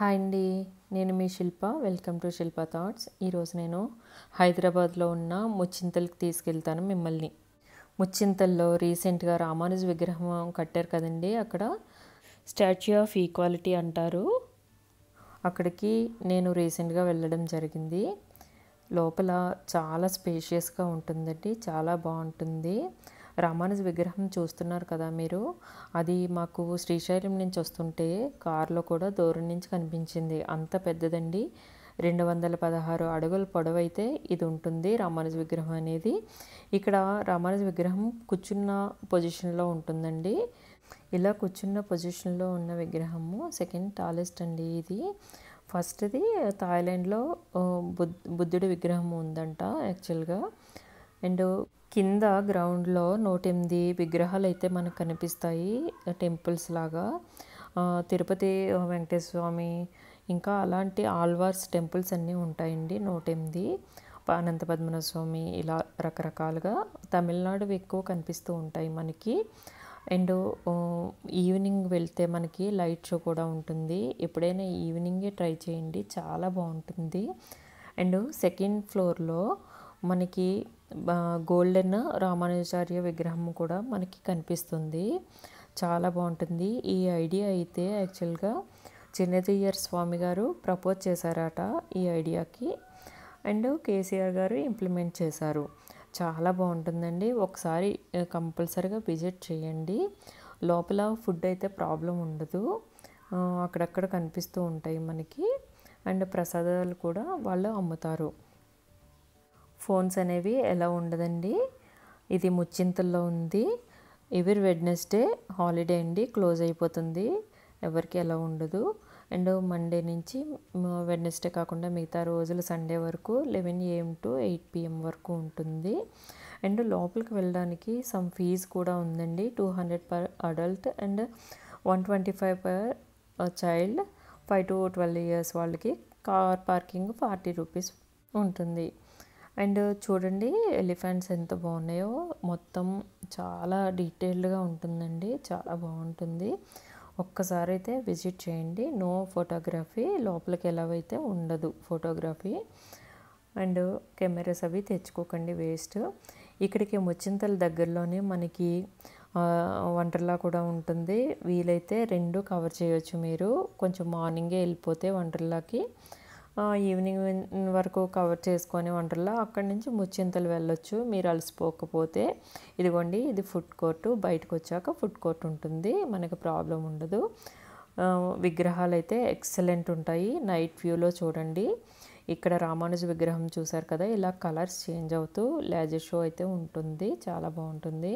hi అండి నేను మీ Shilpa welcome to Shilpa thoughts ఈరోజు నేను హైదరాబాద్లో ఉన్న ముచ్చింతలకు తీసుకెళ్తాను మిమ్మల్ని ముచ్చింతల్లో రీసెంట్గా రామానుజ విగ్రహం కట్టారు కదండి అక్కడ స్టాచ్యూ ఆఫ్ ఈక్వాలిటీ అంటారు అక్కడికి నేను రీసెంట్గా వెళ్ళడం జరిగింది లోపల చాలా స్పేషియస్గా ఉంటుందండి చాలా బాగుంటుంది రామానుజ విగ్రహం చూస్తున్నారు కదా మీరు అది మాకు శ్రీశైలం నుంచి వస్తుంటే కారులో కూడా దూరం నుంచి కనిపించింది అంత పెద్దదండి రెండు వందల పదహారు అడుగుల పొడవైతే ఇది ఉంటుంది రామానుజ విగ్రహం అనేది ఇక్కడ రామానుజ విగ్రహం కూర్చున్న పొజిషన్లో ఉంటుందండి ఇలా కూర్చున్న పొజిషన్లో ఉన్న విగ్రహము సెకండ్ టాలెస్ట్ అండి ఇది ఫస్ట్ది థాయిలాండ్లో బుద్ధుడి విగ్రహం ఉందంట యాక్చువల్గా అండ్ కింద గ్రౌండ్లో నూట ఎనిమిది విగ్రహాలు అయితే మనకు కనిపిస్తాయి టెంపుల్స్ లాగా తిరుపతి వెంకటేశ్వర స్వామి ఇంకా అలాంటి ఆల్వార్స్ టెంపుల్స్ అన్నీ ఉంటాయండి నూట ఎనిమిది అనంత పద్మనాభ స్వామి ఇలా రకరకాలుగా తమిళనాడువి ఎక్కువ కనిపిస్తూ ఉంటాయి మనకి అండ్ ఈవినింగ్ వెళ్తే మనకి లైట్ షో కూడా ఉంటుంది ఎప్పుడైనా ఈవినింగే ట్రై చేయండి చాలా బాగుంటుంది అండ్ సెకండ్ ఫ్లోర్లో మనకి గోల్డెన్ రామానుజాచార్య విగ్రహం కూడా మనకి కనిపిస్తుంది చాలా బాగుంటుంది ఈ ఐడియా అయితే యాక్చువల్గా చిన్నదయ్యర్ స్వామి గారు ప్రపోజ్ చేశారట ఈ ఐడియాకి అండ్ కేసీఆర్ గారు ఇంప్లిమెంట్ చేశారు చాలా బాగుంటుందండి ఒకసారి కంపల్సరీగా విజిట్ చేయండి లోపల ఫుడ్ అయితే ప్రాబ్లం ఉండదు అక్కడక్కడ కనిపిస్తూ ఉంటాయి మనకి అండ్ ప్రసాదాలు కూడా వాళ్ళు అమ్ముతారు ఫోన్స్ అనేవి ఎలా ఉండదండి ఇది ముచ్చింతల్లో ఉంది ఇవి వెడ్నెస్డే హాలిడే అండి క్లోజ్ అయిపోతుంది ఎవరికి ఎలా ఉండదు అండ్ మండే నుంచి వెడ్నెస్డే కాకుండా మిగతా రోజులు సండే వరకు eleven AM to eight PM వరకు ఉంటుంది అండ్ లోపలికి వెళ్ళడానికి సమ్ ఫీజ్ కూడా ఉందండి two hundred per adult and one twenty five per child five to twelve years వాళ్ళకి కార్ పార్కింగ్ ఫార్టీ రూపీస్ ఉంటుంది అండ్ చూడండి ఎలిఫెంట్స్ ఎంత బాగున్నాయో మొత్తం చాలా డీటెయిల్డ్గా ఉంటుందండి చాలా బాగుంటుంది ఒక్కసారి అయితే విజిట్ చేయండి నో ఫోటోగ్రఫీ లోపలికి అయితే ఉండదు ఫోటోగ్రఫీ అండ్ కెమెరాస్ అవి తెచ్చుకోకండి వేస్ట్ ఇక్కడికి ముచ్చింతల దగ్గరలోనే మనకి వంటర్లా కూడా ఉంటుంది వీలైతే రెండు కవర్ చేయొచ్చు మీరు కొంచెం మార్నింగే వెళ్ళిపోతే వంటర్లాకి ఈవినింగ్ వరకు కవర్ చేసుకొని వంటల్లో అక్కడి నుంచి ముచ్చింతలు వెళ్ళొచ్చు మీరు అలసిపోకపోతే ఇదిగోండి ఇది ఫుడ్ కోర్టు బయటకు వచ్చాక ఫుడ్ కోర్ట్ ఉంటుంది మనకు ప్రాబ్లం ఉండదు విగ్రహాలు అయితే ఎక్సలెంట్ ఉంటాయి నైట్ వ్యూలో చూడండి ఇక్కడ రామానుజ విగ్రహం చూశారు కదా ఇలా కలర్స్ చేంజ్ అవుతూ లేజర్ షో అయితే ఉంటుంది చాలా బాగుంటుంది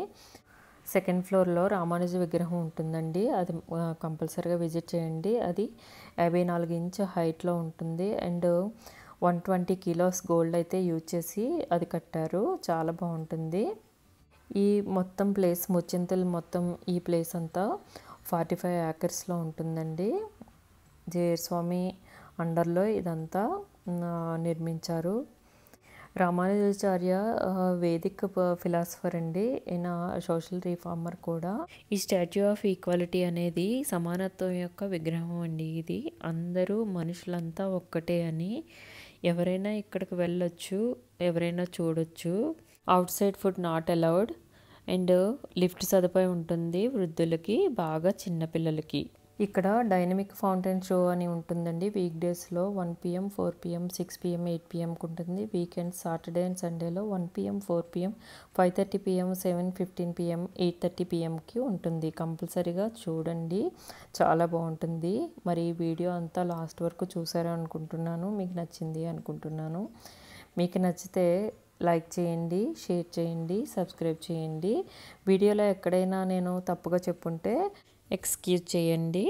సెకండ్ ఫ్లోర్లో రామానుజ విగ్రహం ఉంటుందండి అది కంపల్సరీగా విజిట్ చేయండి అది యాభై నాలుగు ఇంచ్ హైట్లో ఉంటుంది and one twenty kilos gold అయితే యూజ్ చేసి అది కట్టారు చాలా బాగుంటుంది ఈ మొత్తం ప్లేస్ ముచ్చింతలు మొత్తం ఈ ప్లేస్ అంతా ఫార్టీ ఫైవ్ యాకర్స్లో ఉంటుందండి జయస్వామి అండర్లో ఇదంతా నిర్మించారు రామానుజాచార్య వేదిక ఫిలాసఫర్ అండి ఈయన సోషల్ రిఫార్మర్ కూడా ఈ స్టాచ్యూ ఆఫ్ ఈక్వాలిటీ అనేది సమానత్వం యొక్క విగ్రహం అండి ఇది అందరూ మనుషులంతా ఒక్కటే అని ఎవరైనా ఇక్కడికి వెళ్ళొచ్చు ఎవరైనా చూడొచ్చు outside food not allowed and lift సదుపాయం ఉంటుంది వృద్ధులకి బాగా చిన్నపిల్లలకి ఇక్కడ డైనమిక్ ఫౌంటైన్ షో అని ఉంటుందండి వీక్ డేస్లో one PM four PM six PM eight పిఎంకి ఉంటుంది వీకెండ్ సాటర్డే అండ్ సండేలో one PM four PM five thirty PM seven fifteen PM eight thirty పిఎంకి ఉంటుంది కంపల్సరీగా చూడండి చాలా బాగుంటుంది మరి వీడియో అంతా లాస్ట్ వరకు అనుకుంటున్నాను మీకు నచ్చింది అనుకుంటున్నాను మీకు నచ్చితే లైక్ చేయండి షేర్ చేయండి సబ్స్క్రైబ్ చేయండి వీడియోలో ఎక్కడైనా నేను తప్పుగా చెప్పుంటే ఎక్స్క్యూజ్ చేయండి